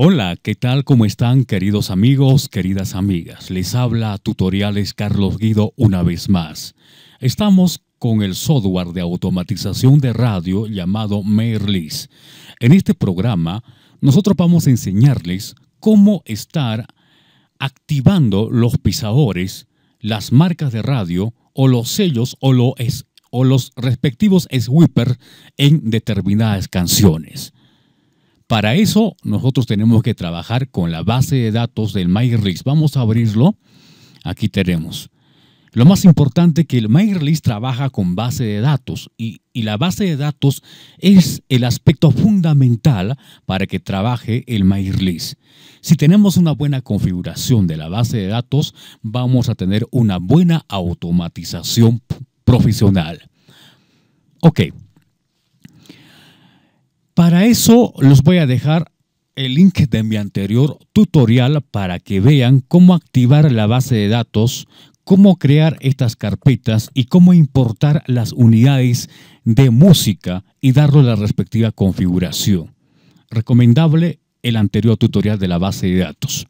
Hola, ¿qué tal? ¿Cómo están queridos amigos, queridas amigas? Les habla Tutoriales Carlos Guido una vez más. Estamos con el software de automatización de radio llamado Merlis. En este programa nosotros vamos a enseñarles cómo estar activando los pisadores, las marcas de radio o los sellos o los, o los respectivos sweepers en determinadas canciones. Para eso nosotros tenemos que trabajar con la base de datos del MyRelease. Vamos a abrirlo. Aquí tenemos. Lo más importante que el MyRelease trabaja con base de datos y, y, la base de datos es el aspecto fundamental para que trabaje el MyRelease. Si tenemos una buena configuración de la base de datos, vamos a tener una buena automatización profesional. Ok. Para eso los voy a dejar el link de mi anterior tutorial para que vean cómo activar la base de datos, cómo crear estas carpetas y cómo importar las unidades de música y darle la respectiva configuración. Recomendable el anterior tutorial de la base de datos.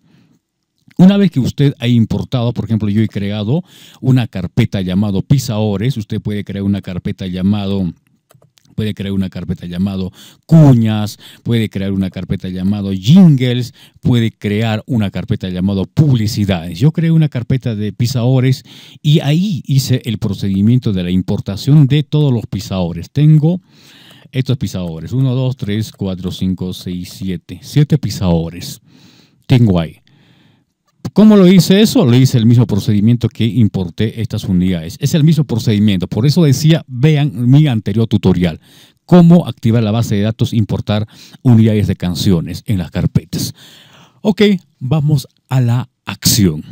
Una vez que usted ha importado, por ejemplo, yo he creado una carpeta llamado Pisaores, usted puede crear una carpeta llamado puede crear una carpeta llamado cuñas, puede crear una carpeta llamado jingles, puede crear una carpeta llamado publicidades. Yo creé una carpeta de pisadores y ahí hice el procedimiento de la importación de todos los pisadores. Tengo estos pisadores, 1, 2, 3, 4, 5, 6, 7, 7 pisadores tengo ahí. ¿Cómo lo hice eso? Lo hice el mismo procedimiento que importé estas unidades. Es el mismo procedimiento. Por eso decía, vean mi anterior tutorial. Cómo activar la base de datos, importar unidades de canciones en las carpetas. Ok, vamos a la acción.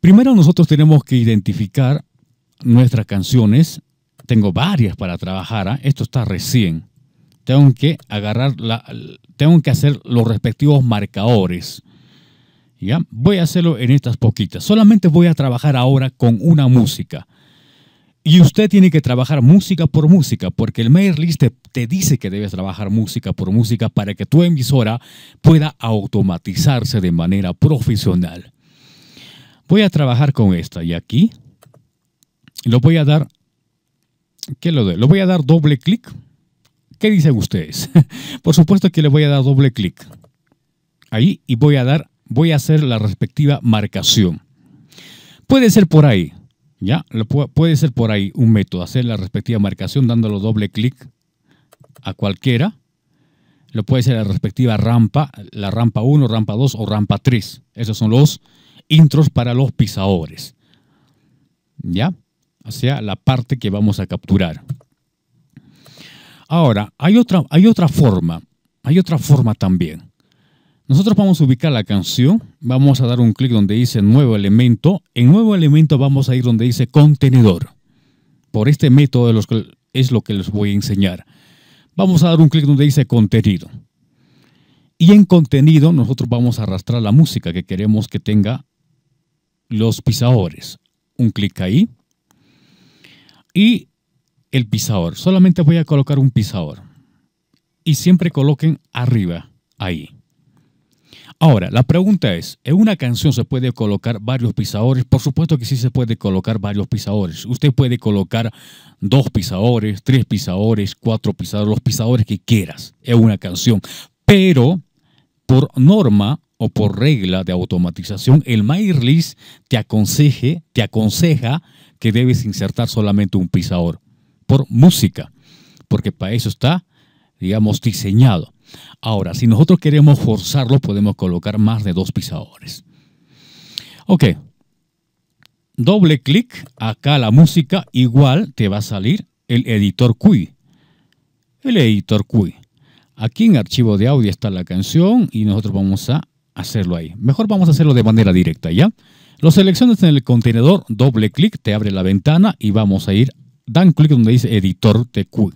Primero nosotros tenemos que identificar nuestras canciones. Tengo varias para trabajar. ¿ah? Esto está recién. Tengo que agarrar la, tengo que hacer los respectivos marcadores Voy a hacerlo en estas poquitas. Solamente voy a trabajar ahora con una música. Y usted tiene que trabajar música por música, porque el mail list te, dice que debes trabajar música por música para que tu emisora pueda automatizarse de manera profesional. Voy a trabajar con esta y aquí lo voy a dar, ¿qué lo de? Lo voy a dar doble clic. ¿Qué dicen ustedes? Por supuesto que le voy a dar doble clic. Ahí y voy a dar voy a hacer la respectiva marcación. Puede ser por ahí, ¿ya? Puede ser por ahí un método, hacer la respectiva marcación dándole doble clic a cualquiera. Lo puede ser la respectiva rampa, la rampa 1, rampa 2 o rampa 3. Esos son los intros para los pisadores. ¿Ya? O sea, la parte que vamos a capturar. Ahora, hay otra, hay otra forma, hay otra forma también. Nosotros vamos a ubicar la canción, vamos a dar un clic donde dice nuevo elemento. En nuevo elemento vamos a ir donde dice contenedor. Por este método es lo que les voy a enseñar. Vamos a dar un clic donde dice contenido. Y en contenido nosotros vamos a arrastrar la música que queremos que tenga los pisadores. Un clic ahí. Y el pisador. Solamente voy a colocar un pisador. Y siempre coloquen arriba, ahí. Ahora, la pregunta es, ¿en una canción se puede colocar varios pisadores? Por supuesto que sí se puede colocar varios pisadores. Usted puede colocar dos pisadores, tres pisadores, cuatro pisadores, los pisadores que quieras en una canción. Pero, por norma o por regla de automatización, el MyRelease te, aconseje, te aconseja que debes insertar solamente un pisador por música, porque para eso está, digamos, diseñado. Ahora, si nosotros queremos forzarlo, podemos colocar más de dos pisadores. Ok. Doble clic, acá la música, igual te va a salir el editor QI. El editor QI. Aquí en archivo de audio está la canción y nosotros vamos a hacerlo ahí. Mejor vamos a hacerlo de manera directa, ¿ya? Lo seleccionas en el contenedor, doble clic, te abre la ventana y vamos a ir, dan clic donde dice editor de QI.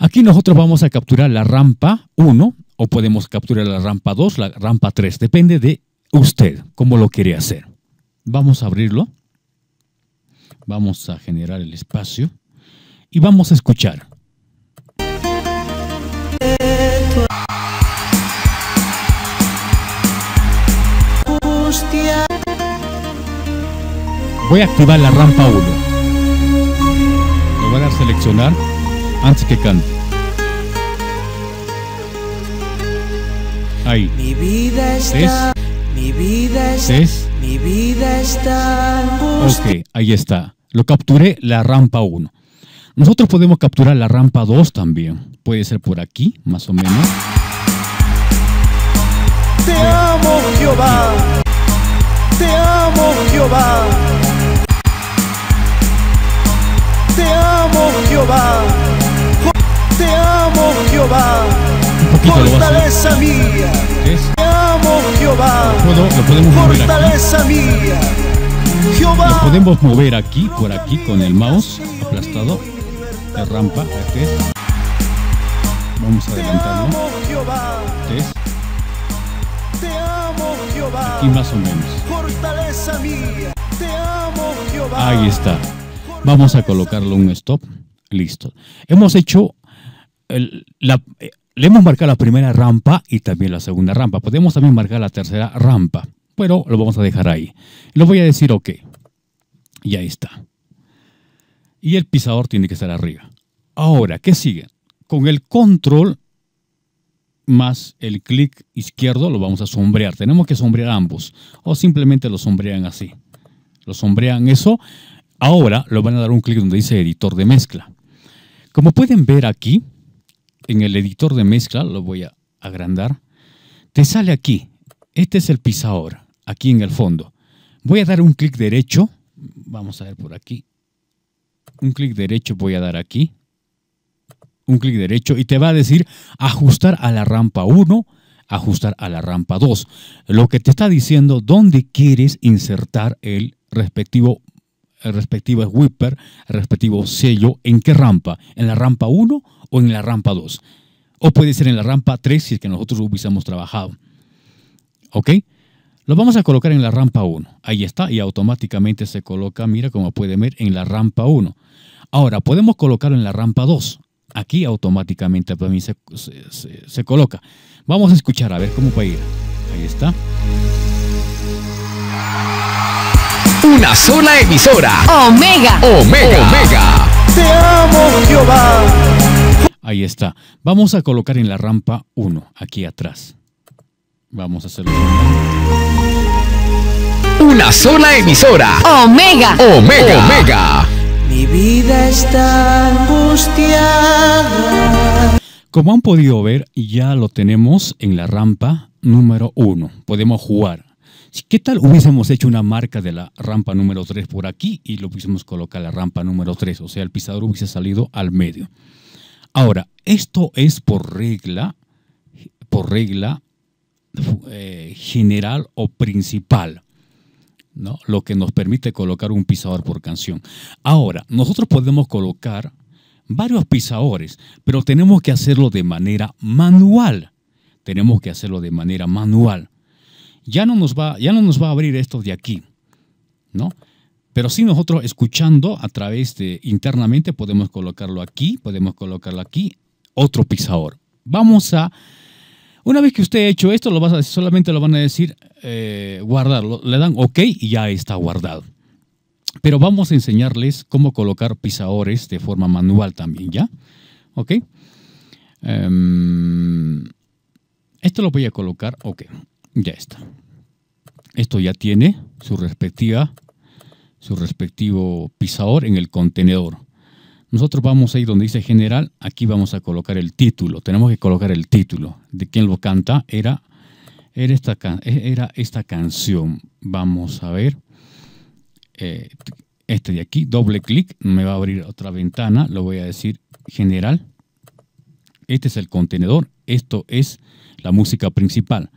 Aquí nosotros vamos a capturar la rampa 1 o podemos capturar la rampa 2, la rampa 3. Depende de usted, cómo lo quiere hacer. Vamos a abrirlo. Vamos a generar el espacio. Y vamos a escuchar. Voy a activar la rampa 1. Lo voy a seleccionar antes que cante. Ahí. Mi vida está. Mi vida Mi vida está. Ok, ahí está. Lo capturé la rampa 1. Nosotros podemos capturar la rampa 2 también. Puede ser por aquí, más o menos. Te amo, Jehová. Te amo, Jehová. Te amo, Jehová. Jehová, fortaleza mía. Te amo Jehová, fortaleza mía. Jehová, lo podemos mover aquí, por aquí, con el mouse aplastado, la rampa, aquí. Vamos a adelantarlo. amo Jehová Aquí más o menos. Fortaleza mía. Te amo, Jehová. Ahí está. Vamos a colocarle un stop. Listo. Hemos hecho le hemos marcado la primera rampa y también la segunda rampa. Podemos también marcar la tercera rampa, pero lo vamos a dejar ahí. Lo voy a decir OK. Y ahí está. Y el pisador tiene que estar arriba. Ahora, ¿qué sigue? Con el control más el clic izquierdo lo vamos a sombrear. Tenemos que sombrear ambos. O simplemente lo sombrean así. Lo sombrean eso. Ahora lo van a dar un clic donde dice editor de mezcla. Como pueden ver aquí, en el editor de mezcla, lo voy a agrandar, te sale aquí. Este es el pisador, aquí en el fondo. Voy a dar un clic derecho, vamos a ver por aquí. Un clic derecho voy a dar aquí. Un clic derecho y te va a decir ajustar a la rampa 1, ajustar a la rampa 2. Lo que te está diciendo dónde quieres insertar el respectivo respectivo Whipper, el respectivo sello, en qué rampa, en la rampa 1 o en la rampa 2. O puede ser en la rampa 3 si es que nosotros hubiésemos trabajado. ¿Ok? Lo vamos a colocar en la rampa 1. Ahí está y automáticamente se coloca, mira como pueden ver, en la rampa 1. Ahora, podemos colocarlo en la rampa 2. Aquí automáticamente para se, se, se coloca. Vamos a escuchar a ver cómo va a ir. Ahí está. Una sola emisora. Omega. Omega. Omega. Te amo, Jehová. Ahí está. Vamos a colocar en la rampa 1, aquí atrás. Vamos a hacerlo. Una sola emisora. Omega. Omega. Omega. Mi vida está angustiada. Como han podido ver, ya lo tenemos en la rampa número 1. Podemos jugar. ¿Qué tal hubiésemos hecho una marca de la rampa número 3 por aquí y lo hubiésemos colocado la rampa número 3? O sea, el pisador hubiese salido al medio. Ahora, esto es por regla, por regla eh, general o principal. ¿no? lo que nos permite colocar un pisador por canción. Ahora, nosotros podemos colocar varios pisadores, pero tenemos que hacerlo de manera manual. Tenemos que hacerlo de manera manual ya no nos va, ya no nos va a abrir esto de aquí, ¿no? Pero sí nosotros escuchando a través de internamente podemos colocarlo aquí, podemos colocarlo aquí, otro pisador. Vamos a, una vez que usted ha hecho esto, lo vas solamente lo van a decir eh, guardarlo, le dan OK y ya está guardado. Pero vamos a enseñarles cómo colocar pisadores de forma manual también, ¿ya? ¿Ok? Em, esto lo voy a colocar, ok. Ya está. Esto ya tiene su respectiva, su respectivo pisador en el contenedor. Nosotros vamos a ir donde dice general, aquí vamos a colocar el título. Tenemos que colocar el título de quien lo canta. Era, esta, era esta canción. Vamos a ver. Eh, este de aquí, doble clic, me va a abrir otra ventana. Lo voy a decir general. Este es el contenedor. Esto es la música principal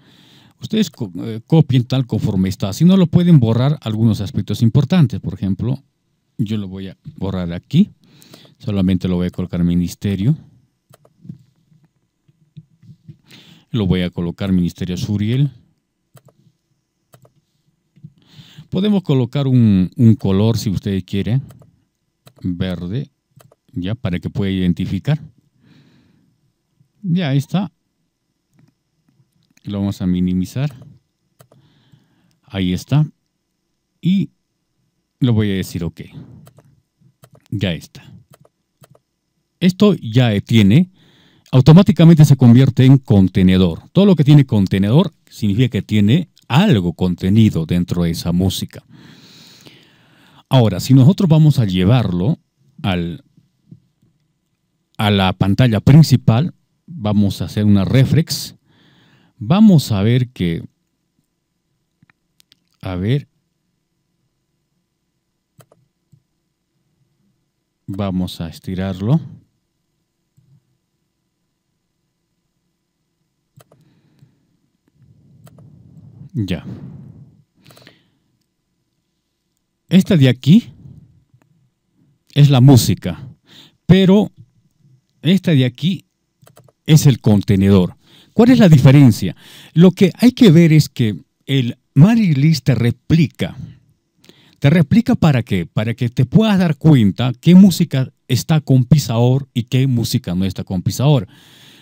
ustedes eh, copien tal conforme está. Si no lo pueden borrar algunos aspectos importantes, por ejemplo, yo lo voy a borrar aquí. Solamente lo voy a colocar ministerio. Lo voy a colocar ministerio Suriel. Podemos colocar un, un color si ustedes quieren. Verde. Ya, para que pueda identificar. Ya está lo vamos a minimizar. Ahí está. Y lo voy a decir OK. Ya está. Esto ya tiene, automáticamente se convierte en contenedor. Todo lo que tiene contenedor significa que tiene algo contenido dentro de esa música. Ahora, si nosotros vamos a llevarlo al, a la pantalla principal, vamos a hacer una reflex Vamos a ver que... A ver. Vamos a estirarlo. Ya. Esta de aquí es la música, pero esta de aquí es el contenedor. ¿Cuál es la diferencia? Lo que hay que ver es que el mari te replica. Te replica para qué? Para que te puedas dar cuenta qué música está con pisador y qué música no está con pisador.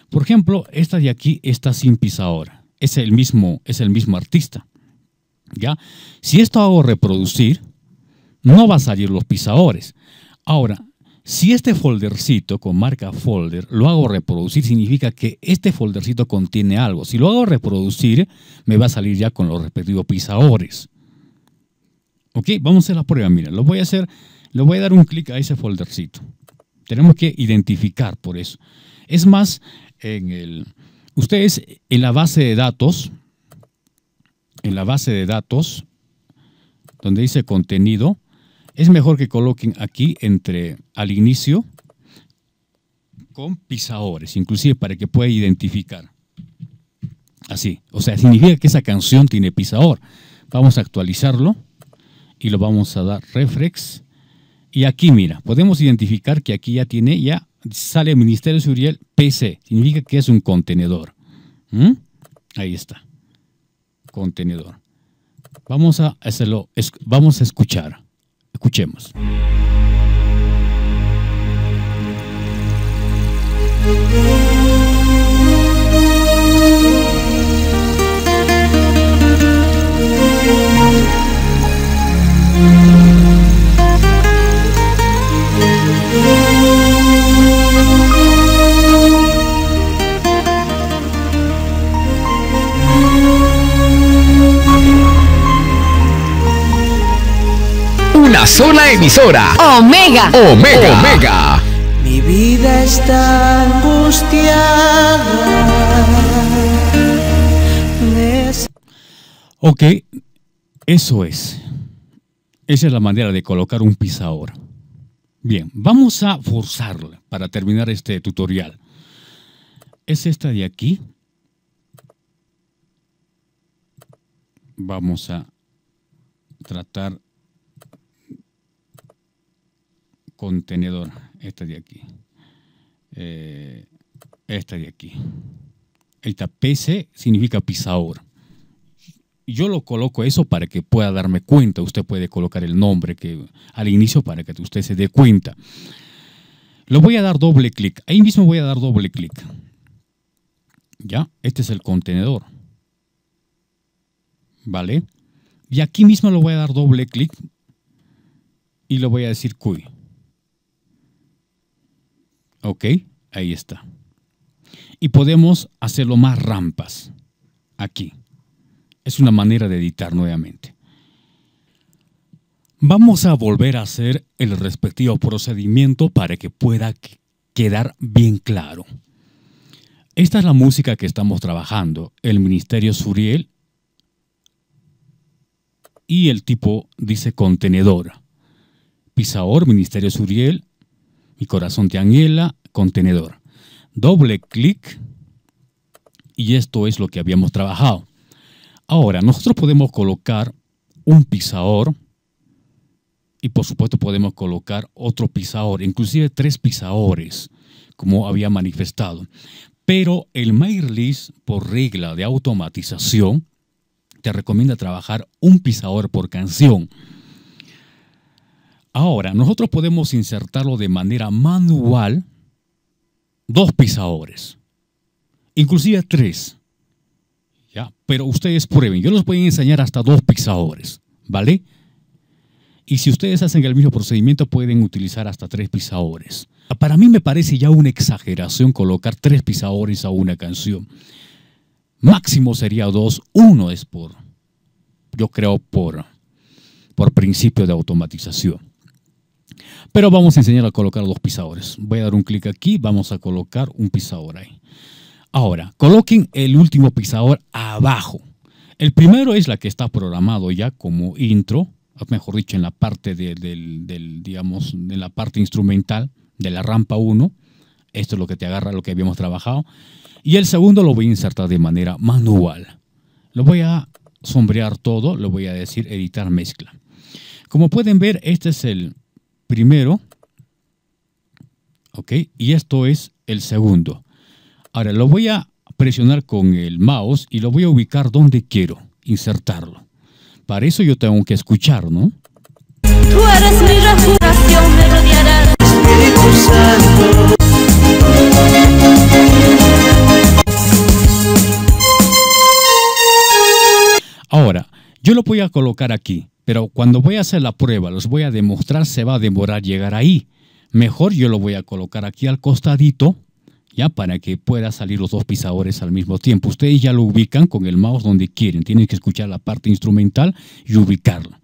Por ejemplo, esta de aquí está sin pisador. Es el mismo, es el mismo artista. ¿Ya? Si esto hago reproducir, no va a salir los pisadores. Ahora, si este foldercito con marca folder lo hago reproducir, significa que este foldercito contiene algo. Si lo hago reproducir, me va a salir ya con los respectivos pisadores. Ok, vamos a hacer la prueba. Mira, lo voy a hacer, le voy a dar un clic a ese foldercito. Tenemos que identificar por eso. Es más, en el, ustedes en la base de datos, en la base de datos, donde dice contenido, es mejor que coloquen aquí entre al inicio con pisadores, inclusive para que pueda identificar. Así, o sea, significa que esa canción tiene pisador. Vamos a actualizarlo y lo vamos a dar reflex. Y aquí, mira, podemos identificar que aquí ya tiene, ya sale Ministerio de Seguridad PC. Significa que es un contenedor. ¿Mm? Ahí está. Contenedor. Vamos a hacerlo, vamos a escuchar. Escuchemos. una sola emisora. Omega. Omega. Omega. Mi vida está angustiada. Ok, eso es. Esa es la manera de colocar un pisador. Bien, vamos a forzarla para terminar este tutorial. Es esta de aquí. Vamos a tratar contenedor, esta de aquí. Eh, esta de aquí. el PC significa pisador. Yo lo coloco eso para que pueda darme cuenta. Usted puede colocar el nombre que, al inicio para que usted se dé cuenta. Lo voy a dar doble clic. Ahí mismo voy a dar doble clic. Ya, este es el contenedor. ¿Vale? Y aquí mismo lo voy a dar doble clic y lo voy a decir cuy. Ok, ahí está. Y podemos hacerlo más rampas. Aquí. Es una manera de editar nuevamente. Vamos a volver a hacer el respectivo procedimiento para que pueda quedar bien claro. Esta es la música que estamos trabajando, el Ministerio Suriel y el tipo dice contenedor. Pisaor, Ministerio Suriel, mi corazón te anhela, contenedor. Doble clic y esto es lo que habíamos trabajado. Ahora, nosotros podemos colocar un pisador y por supuesto podemos colocar otro pisador, inclusive tres pisadores, como había manifestado. Pero el mail por regla de automatización, te recomienda trabajar un pisador por canción. Ahora, nosotros podemos insertarlo de manera manual dos pisadores, inclusive tres. ¿ya? Pero ustedes prueben, yo les voy a enseñar hasta dos pisadores, ¿vale? Y si ustedes hacen el mismo procedimiento, pueden utilizar hasta tres pisadores. Para mí me parece ya una exageración colocar tres pisadores a una canción. Máximo sería dos, uno es por, yo creo, por, por principio de automatización. Pero vamos a enseñar a colocar dos pisadores. Voy a dar un clic aquí, vamos a colocar un pisador ahí. Ahora, coloquen el último pisador abajo. El primero es la que está programado ya como intro, mejor dicho, en la parte del, digamos, la parte instrumental de la rampa 1. Esto es lo que te agarra lo que habíamos trabajado. Y el segundo lo voy a insertar de manera manual. Lo voy a sombrear todo, lo voy a decir editar mezcla. Como pueden ver, este es el, primero, ¿ok? Y esto es el segundo. Ahora lo voy a presionar con el mouse y lo voy a ubicar donde quiero insertarlo. Para eso yo tengo que escuchar, ¿no? Yo lo voy a colocar aquí, pero cuando voy a hacer la prueba, los voy a demostrar, se va a demorar llegar ahí. Mejor yo lo voy a colocar aquí al costadito, ya para que puedan salir los dos pisadores al mismo tiempo. Ustedes ya lo ubican con el mouse donde quieren, tienen que escuchar la parte instrumental y ubicarlo.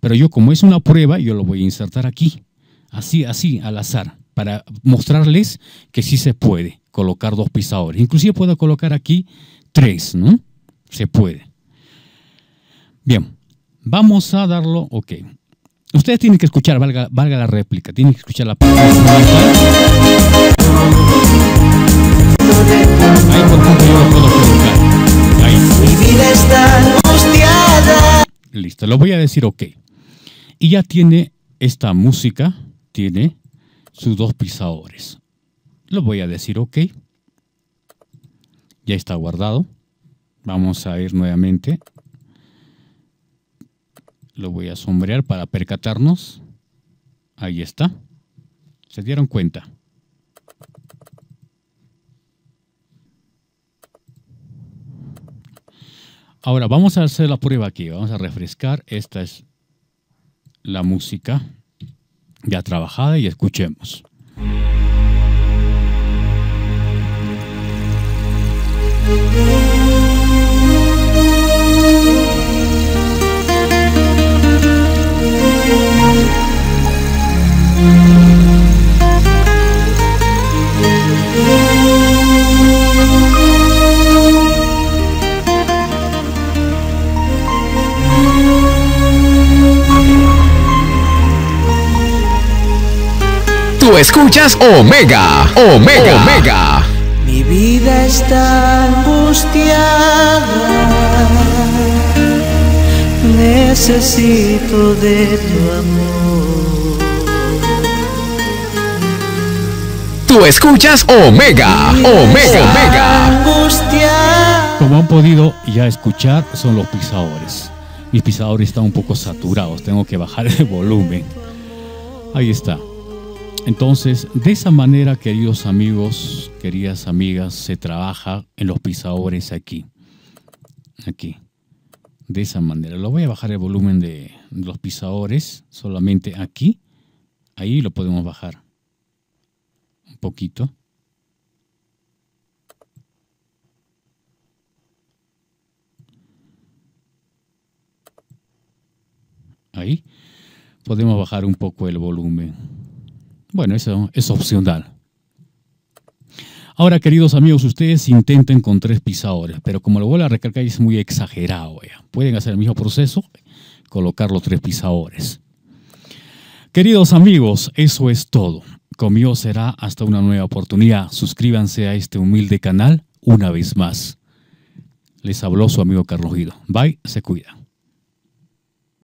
Pero yo como es una prueba, yo lo voy a insertar aquí, así, así, al azar, para mostrarles que sí se puede colocar dos pisadores. Inclusive puedo colocar aquí tres, ¿no? Se puede. Bien, vamos a darlo, ok. Ustedes tienen que escuchar, valga, la réplica, tienen que escuchar la Ahí por yo puedo colocar. Ahí. Listo, lo voy a decir ok. Y ya tiene esta música, tiene sus dos pisadores. Lo voy a decir ok. Ya está guardado. Vamos a ir nuevamente lo voy a sombrear para percatarnos. Ahí está. Se dieron cuenta. Ahora vamos a hacer la prueba aquí. Vamos a refrescar. Esta es la música ya trabajada y escuchemos. Escuchas Omega, Omega, Omega. Mi vida está angustiada. Necesito de tu amor. Tú escuchas Omega, Omega, Como han podido ya escuchar, son los pisadores. Mis pisadores están un poco saturados, tengo que bajar el volumen. Ahí está. Entonces, de esa manera, queridos amigos, queridas amigas, se trabaja en los pisadores aquí. Aquí. De esa manera. Lo voy a bajar el volumen de los pisadores solamente aquí. Ahí lo podemos bajar. Un poquito. Ahí podemos bajar un poco el volumen. Bueno, eso es opcional. Ahora, queridos amigos, ustedes intenten con tres pisadores, pero como lo vuelvo a recargar, es muy exagerado. Pueden hacer el mismo proceso, colocar los tres pisadores. Queridos amigos, eso es todo. Conmigo será hasta una nueva oportunidad. Suscríbanse a este humilde canal una vez más. Les habló su amigo Carlos Guido. Bye, se cuida.